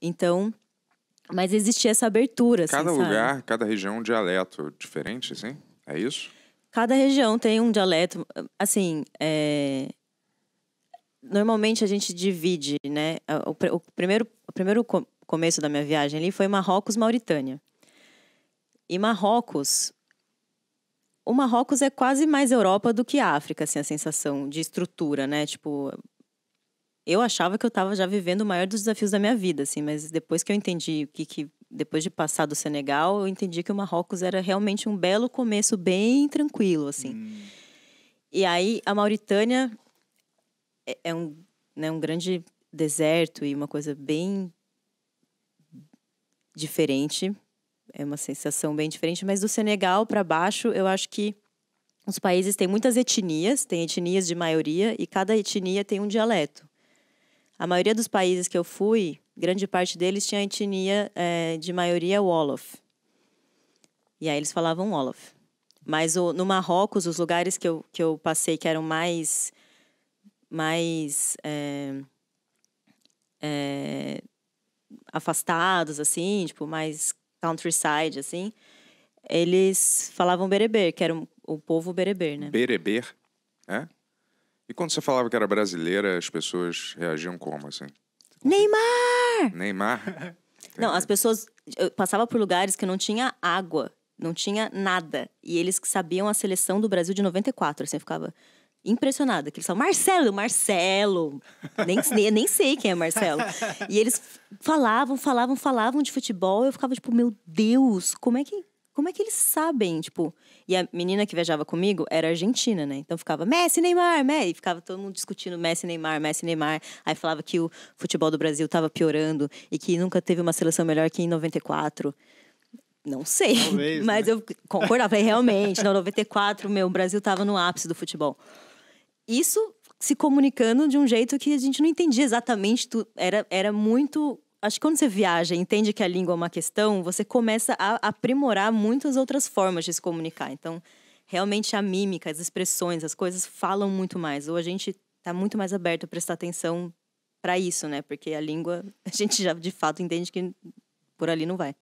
Então, mas existia essa abertura. Assim, cada assim, lugar, sabe? cada região, um dialeto diferente, sim? É isso? Cada região tem um dialeto. Assim, é... normalmente a gente divide, né? O, pr o primeiro, o primeiro co começo da minha viagem ali foi Marrocos-Mauritânia. E Marrocos. O Marrocos é quase mais Europa do que África, assim, a sensação de estrutura, né? Tipo, eu achava que eu estava já vivendo o maior dos desafios da minha vida, assim, mas depois que eu entendi o que, que depois de passar do Senegal, eu entendi que o Marrocos era realmente um belo começo, bem tranquilo, assim. Hum. E aí a Mauritânia é, é um, né, um grande deserto e uma coisa bem diferente, é uma sensação bem diferente, mas do Senegal para baixo, eu acho que os países têm muitas etnias, têm etnias de maioria e cada etnia tem um dialeto. A maioria dos países que eu fui, grande parte deles tinha etnia é, de maioria Wolof. E aí eles falavam Wolof. Mas o, no Marrocos, os lugares que eu, que eu passei que eram mais. mais. É, é, afastados, assim, tipo, mais countryside, assim, eles falavam bereber, que era o povo bereber, né? Bereber? É? E quando você falava que era brasileira, as pessoas reagiam como, assim? Neymar! Neymar? não, as pessoas... Eu passava por lugares que não tinha água, não tinha nada. E eles que sabiam a seleção do Brasil de 94, assim, eu ficava impressionada. Que eles Marcelo, Marcelo. Nem, nem, nem sei quem é Marcelo. E eles falavam, falavam, falavam de futebol. Eu ficava tipo, meu Deus, como é que como é que eles sabem? Tipo, e a menina que viajava comigo era argentina, né? Então ficava Messi, Neymar, Messi. E ficava todo mundo discutindo Messi, Neymar, Messi, Neymar. Aí falava que o futebol do Brasil estava piorando e que nunca teve uma seleção melhor que em 94. Não sei. Talvez, né? mas né? eu concordava. Falei, realmente, no 94, meu, o Brasil estava no ápice do futebol. Isso se comunicando de um jeito que a gente não entendia exatamente. Era, era muito acho que quando você viaja e entende que a língua é uma questão, você começa a aprimorar muitas outras formas de se comunicar. Então, realmente a mímica, as expressões, as coisas falam muito mais. Ou a gente está muito mais aberto a prestar atenção para isso, né? Porque a língua, a gente já de fato entende que por ali não vai.